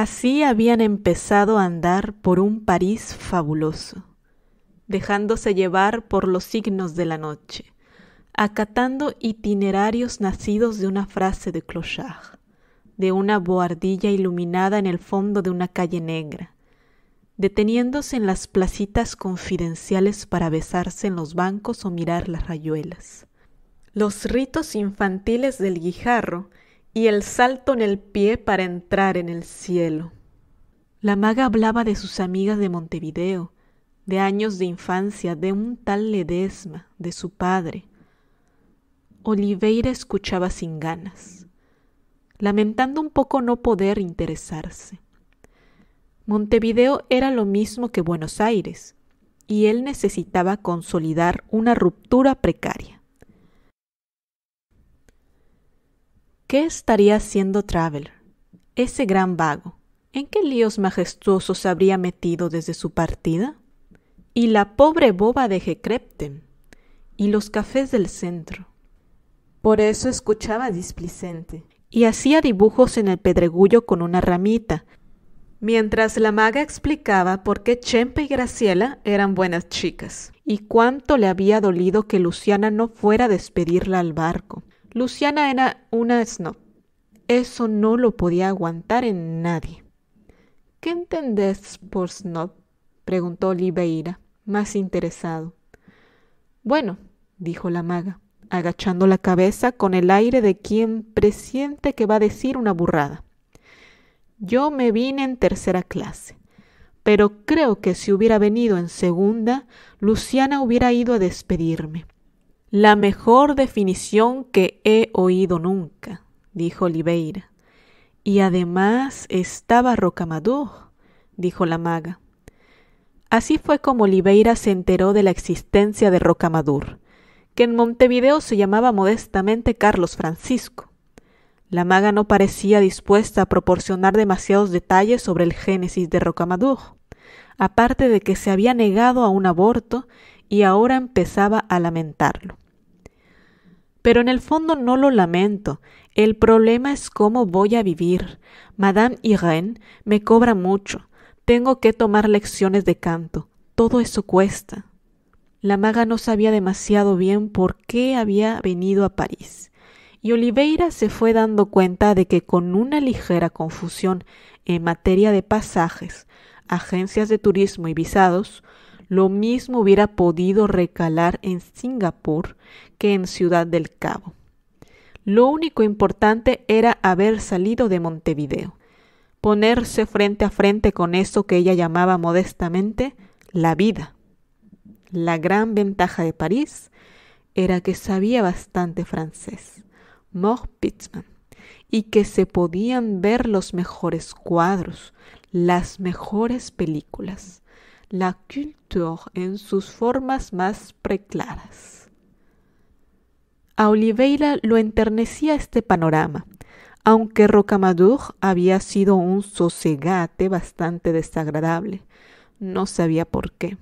Así habían empezado a andar por un París fabuloso, dejándose llevar por los signos de la noche, acatando itinerarios nacidos de una frase de Clochard, de una boardilla iluminada en el fondo de una calle negra, deteniéndose en las placitas confidenciales para besarse en los bancos o mirar las rayuelas. Los ritos infantiles del guijarro y el salto en el pie para entrar en el cielo. La maga hablaba de sus amigas de Montevideo, de años de infancia, de un tal Ledesma, de su padre. Oliveira escuchaba sin ganas, lamentando un poco no poder interesarse. Montevideo era lo mismo que Buenos Aires, y él necesitaba consolidar una ruptura precaria. ¿Qué estaría haciendo Traveler? Ese gran vago. ¿En qué líos majestuosos se habría metido desde su partida? Y la pobre boba de Hecrepten, Y los cafés del centro. Por eso escuchaba displicente. Y hacía dibujos en el pedregullo con una ramita, mientras la maga explicaba por qué Chempe y Graciela eran buenas chicas, y cuánto le había dolido que Luciana no fuera a despedirla al barco. Luciana era una snob. Eso no lo podía aguantar en nadie. ¿Qué entendés por snob? preguntó Oliveira, más interesado. Bueno, dijo la maga, agachando la cabeza con el aire de quien presiente que va a decir una burrada. Yo me vine en tercera clase, pero creo que si hubiera venido en segunda, Luciana hubiera ido a despedirme la mejor definición que he oído nunca, dijo Oliveira. Y además estaba Rocamadur dijo la maga. Así fue como Oliveira se enteró de la existencia de Rocamadur, que en Montevideo se llamaba modestamente Carlos Francisco. La maga no parecía dispuesta a proporcionar demasiados detalles sobre el génesis de Rocamadur, aparte de que se había negado a un aborto y ahora empezaba a lamentarlo. Pero en el fondo no lo lamento. El problema es cómo voy a vivir. Madame Irene me cobra mucho. Tengo que tomar lecciones de canto. Todo eso cuesta. La maga no sabía demasiado bien por qué había venido a París. Y Oliveira se fue dando cuenta de que con una ligera confusión en materia de pasajes, agencias de turismo y visados, lo mismo hubiera podido recalar en Singapur que en Ciudad del Cabo. Lo único importante era haber salido de Montevideo, ponerse frente a frente con eso que ella llamaba modestamente la vida. La gran ventaja de París era que sabía bastante francés, Mort Pittsman, y que se podían ver los mejores cuadros, las mejores películas la culture en sus formas más preclaras. A Oliveira lo enternecía este panorama, aunque Rocamadour había sido un sosegate bastante desagradable, no sabía por qué.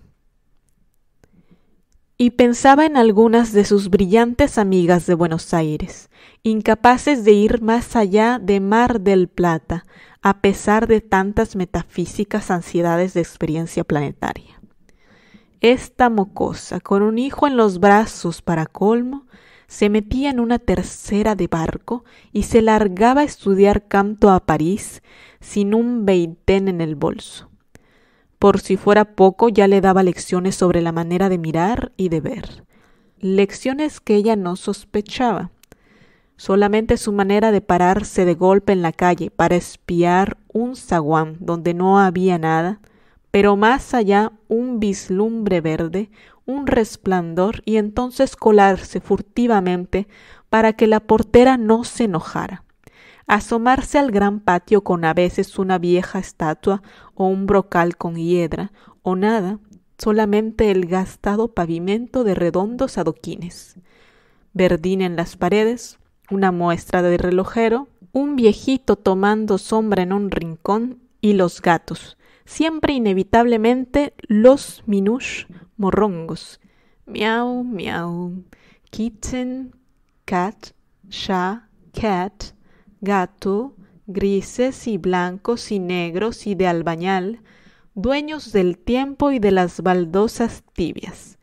Y pensaba en algunas de sus brillantes amigas de Buenos Aires, incapaces de ir más allá de Mar del Plata, a pesar de tantas metafísicas ansiedades de experiencia planetaria. Esta mocosa, con un hijo en los brazos para colmo, se metía en una tercera de barco y se largaba a estudiar canto a París sin un veintén en el bolso. Por si fuera poco, ya le daba lecciones sobre la manera de mirar y de ver, lecciones que ella no sospechaba. Solamente su manera de pararse de golpe en la calle para espiar un zaguán donde no había nada, pero más allá un vislumbre verde, un resplandor y entonces colarse furtivamente para que la portera no se enojara. Asomarse al gran patio con a veces una vieja estatua o un brocal con hiedra o nada, solamente el gastado pavimento de redondos adoquines. Verdín en las paredes, una muestra de relojero, un viejito tomando sombra en un rincón y los gatos, siempre inevitablemente los minush morrongos. Miau, miau, kitten, cat, sha, cat, gato, grises y blancos y negros y de albañal, dueños del tiempo y de las baldosas tibias,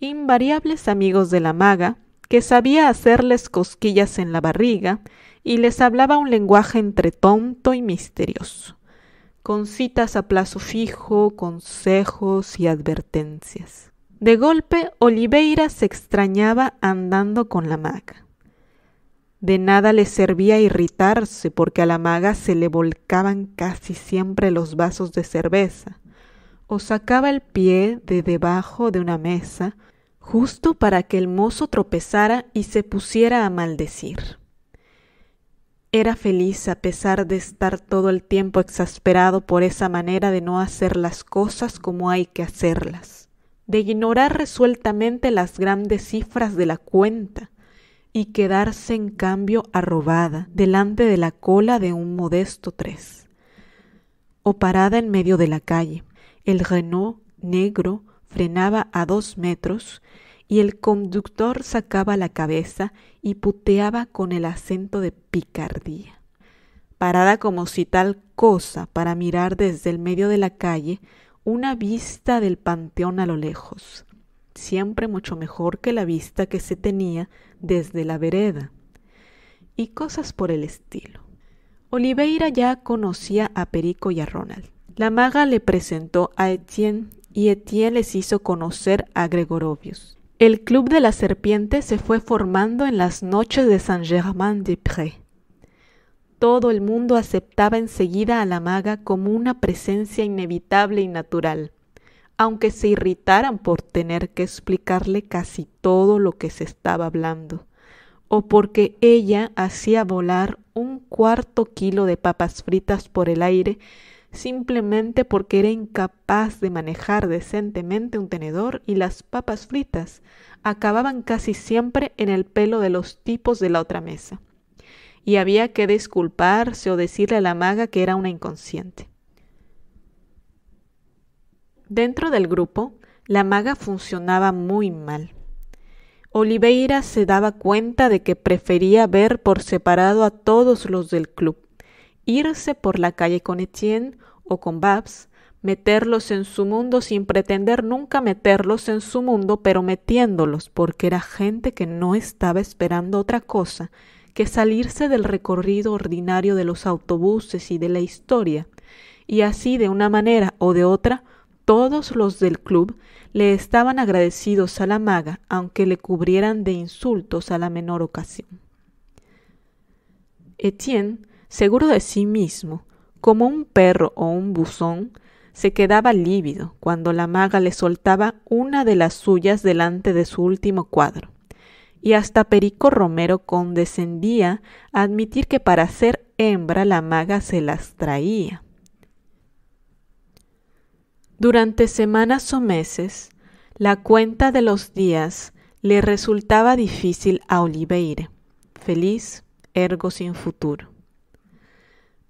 invariables amigos de la maga, que sabía hacerles cosquillas en la barriga y les hablaba un lenguaje entre tonto y misterioso, con citas a plazo fijo, consejos y advertencias. De golpe, Oliveira se extrañaba andando con la maga. De nada le servía irritarse porque a la maga se le volcaban casi siempre los vasos de cerveza, o sacaba el pie de debajo de una mesa, justo para que el mozo tropezara y se pusiera a maldecir. Era feliz a pesar de estar todo el tiempo exasperado por esa manera de no hacer las cosas como hay que hacerlas, de ignorar resueltamente las grandes cifras de la cuenta y quedarse en cambio arrobada delante de la cola de un modesto tres, o parada en medio de la calle, el Renault negro frenaba a dos metros y el conductor sacaba la cabeza y puteaba con el acento de picardía. Parada como si tal cosa para mirar desde el medio de la calle una vista del panteón a lo lejos, siempre mucho mejor que la vista que se tenía desde la vereda, y cosas por el estilo. Oliveira ya conocía a Perico y a Ronald. La maga le presentó a Etienne y Etienne les hizo conocer a Gregorovius. El Club de la Serpiente se fue formando en las noches de Saint-Germain-des-Prés. Todo el mundo aceptaba enseguida a la maga como una presencia inevitable y natural, aunque se irritaran por tener que explicarle casi todo lo que se estaba hablando, o porque ella hacía volar un cuarto kilo de papas fritas por el aire simplemente porque era incapaz de manejar decentemente un tenedor y las papas fritas acababan casi siempre en el pelo de los tipos de la otra mesa. Y había que disculparse o decirle a la maga que era una inconsciente. Dentro del grupo, la maga funcionaba muy mal. Oliveira se daba cuenta de que prefería ver por separado a todos los del club irse por la calle con Etienne o con Babs, meterlos en su mundo sin pretender nunca meterlos en su mundo, pero metiéndolos, porque era gente que no estaba esperando otra cosa que salirse del recorrido ordinario de los autobuses y de la historia. Y así, de una manera o de otra, todos los del club le estaban agradecidos a la maga, aunque le cubrieran de insultos a la menor ocasión. Etienne seguro de sí mismo, como un perro o un buzón, se quedaba lívido cuando la maga le soltaba una de las suyas delante de su último cuadro. Y hasta Perico Romero condescendía a admitir que para ser hembra la maga se las traía. Durante semanas o meses, la cuenta de los días le resultaba difícil a Oliveira, feliz ergo sin futuro.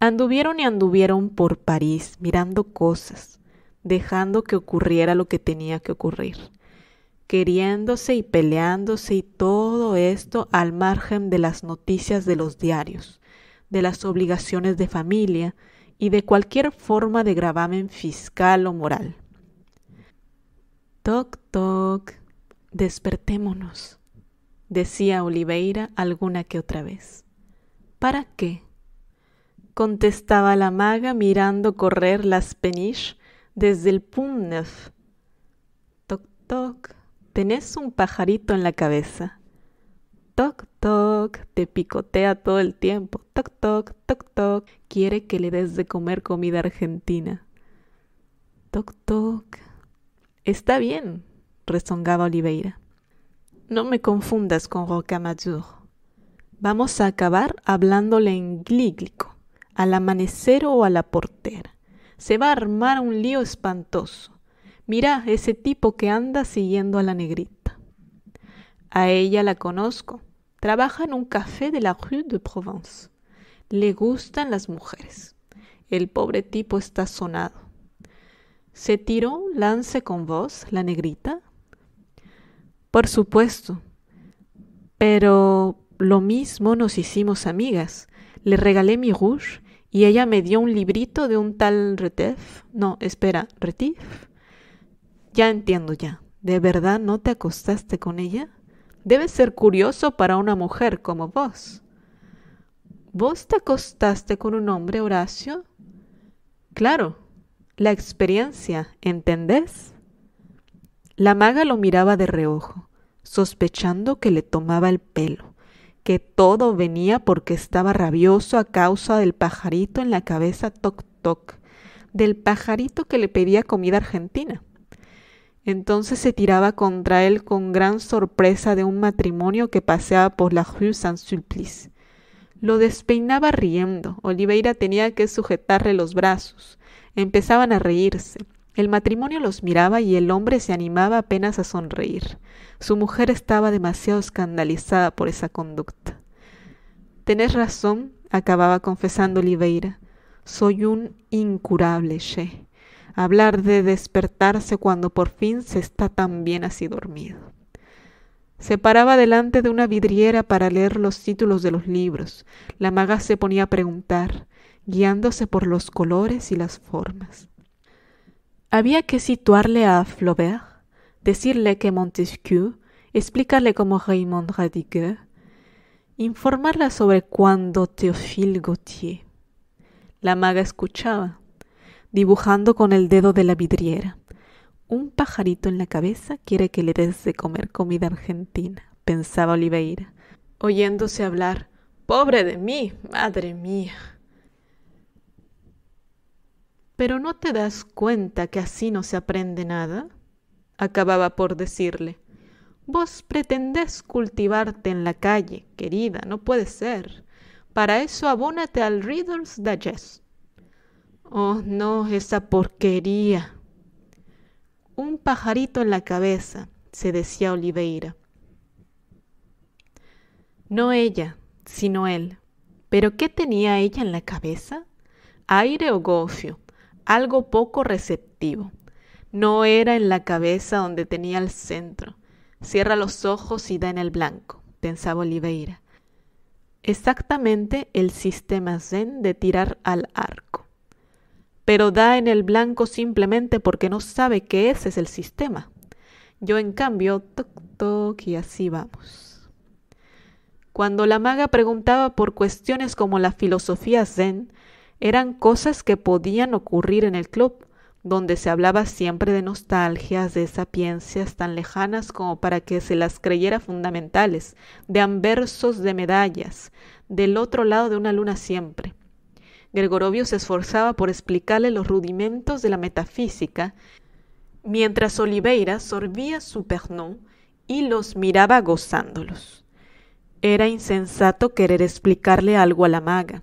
Anduvieron y anduvieron por París mirando cosas, dejando que ocurriera lo que tenía que ocurrir, queriéndose y peleándose y todo esto al margen de las noticias de los diarios, de las obligaciones de familia y de cualquier forma de gravamen fiscal o moral. Toc, toc, despertémonos, decía Oliveira alguna que otra vez. ¿Para qué? contestaba la maga mirando correr las peniche desde el punef Toc toc, tenés un pajarito en la cabeza. Toc toc, te picotea todo el tiempo. Toc toc, toc toc, quiere que le des de comer comida argentina. Toc toc. Está bien, rezongaba Oliveira. No me confundas con Rocamadour. Vamos a acabar hablándole en glíglico al amanecer o a la portera. Se va a armar un lío espantoso. Mira ese tipo que anda siguiendo a la negrita. A ella la conozco. Trabaja en un café de la Rue de Provence. Le gustan las mujeres. El pobre tipo está sonado. ¿Se tiró lance con vos, la negrita? Por supuesto. Pero lo mismo nos hicimos amigas. Le regalé mi rouge y ella me dio un librito de un tal Retif. No, espera, Retif. Ya entiendo ya. ¿De verdad no te acostaste con ella? Debe ser curioso para una mujer como vos. ¿Vos te acostaste con un hombre, Horacio? Claro, la experiencia, ¿entendés? La maga lo miraba de reojo, sospechando que le tomaba el pelo que todo venía porque estaba rabioso a causa del pajarito en la cabeza toc toc, del pajarito que le pedía comida argentina. Entonces se tiraba contra él con gran sorpresa de un matrimonio que paseaba por la rue Saint-Sulpice. Lo despeinaba riendo. Oliveira tenía que sujetarle los brazos. Empezaban a reírse. El matrimonio los miraba y el hombre se animaba apenas a sonreír. Su mujer estaba demasiado escandalizada por esa conducta. Tenés razón, acababa confesando Oliveira. Soy un incurable, Che. Hablar de despertarse cuando por fin se está tan bien así dormido. Se paraba delante de una vidriera para leer los títulos de los libros. La maga se ponía a preguntar, guiándose por los colores y las formas. Había que situarle a Flaubert, decirle que Montesquieu, explicarle cómo Raymond Radigueux, informarla sobre cuando Théophile Gautier. La maga escuchaba, dibujando con el dedo de la vidriera. Un pajarito en la cabeza quiere que le des de comer comida argentina, pensaba Oliveira, oyéndose hablar. Pobre de mí, madre mía. ¿Pero no te das cuenta que así no se aprende nada? acababa por decirle. Vos pretendés cultivarte en la calle, querida, no puede ser. Para eso abónate al Reader's Digest. Oh, no, esa porquería. Un pajarito en la cabeza, se decía Oliveira. No ella, sino él. ¿Pero qué tenía ella en la cabeza? ¿Aire o gofio? algo poco receptivo. No era en la cabeza donde tenía el centro. Cierra los ojos y da en el blanco, pensaba Oliveira. Exactamente el sistema zen de tirar al arco. Pero da en el blanco simplemente porque no sabe que ese es el sistema. Yo en cambio, toc toc y así vamos. Cuando la maga preguntaba por cuestiones como la filosofía zen, eran cosas que podían ocurrir en el club, donde se hablaba siempre de nostalgias, de sapiencias tan lejanas como para que se las creyera fundamentales, de anversos de medallas, del otro lado de una luna siempre. Gregorovio se esforzaba por explicarle los rudimentos de la metafísica, mientras Oliveira sorbía su pernón y los miraba gozándolos. Era insensato querer explicarle algo a la maga.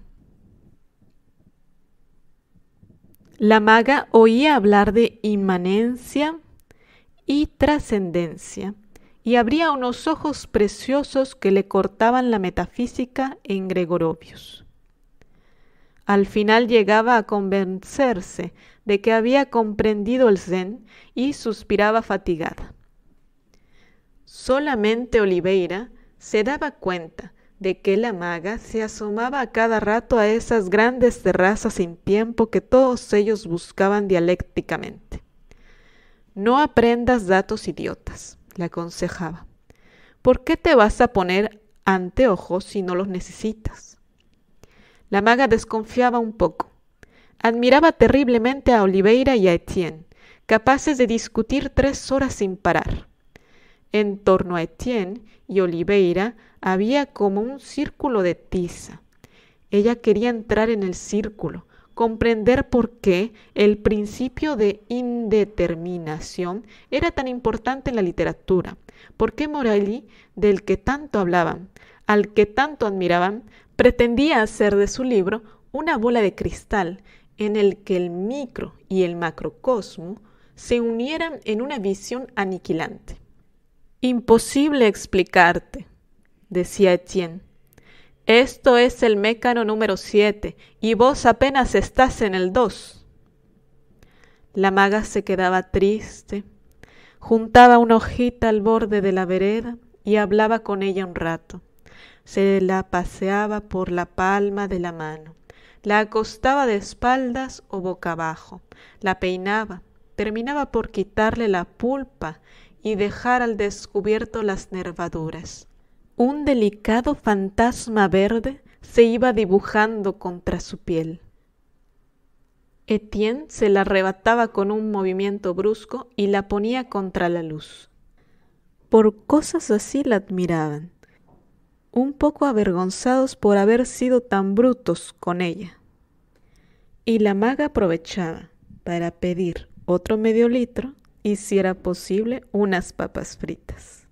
La maga oía hablar de inmanencia y trascendencia, y abría unos ojos preciosos que le cortaban la metafísica en Gregorovius. Al final llegaba a convencerse de que había comprendido el zen y suspiraba fatigada. Solamente Oliveira se daba cuenta de que la maga se asomaba a cada rato a esas grandes terrazas sin tiempo que todos ellos buscaban dialécticamente. No aprendas datos idiotas, le aconsejaba. ¿Por qué te vas a poner anteojos si no los necesitas? La maga desconfiaba un poco. Admiraba terriblemente a Oliveira y a Etienne, capaces de discutir tres horas sin parar. En torno a Etienne y Oliveira había como un círculo de tiza. Ella quería entrar en el círculo, comprender por qué el principio de indeterminación era tan importante en la literatura, por qué Morelli, del que tanto hablaban, al que tanto admiraban, pretendía hacer de su libro una bola de cristal en el que el micro y el macrocosmo se unieran en una visión aniquilante. Imposible explicarte, decía Etienne. Esto es el mécano número siete, y vos apenas estás en el dos». La maga se quedaba triste, juntaba una hojita al borde de la vereda y hablaba con ella un rato. Se la paseaba por la palma de la mano, la acostaba de espaldas o boca abajo, la peinaba, terminaba por quitarle la pulpa y dejar al descubierto las nervaduras un delicado fantasma verde se iba dibujando contra su piel. Etienne se la arrebataba con un movimiento brusco y la ponía contra la luz. Por cosas así la admiraban, un poco avergonzados por haber sido tan brutos con ella. Y la maga aprovechaba para pedir otro medio litro y si era posible unas papas fritas.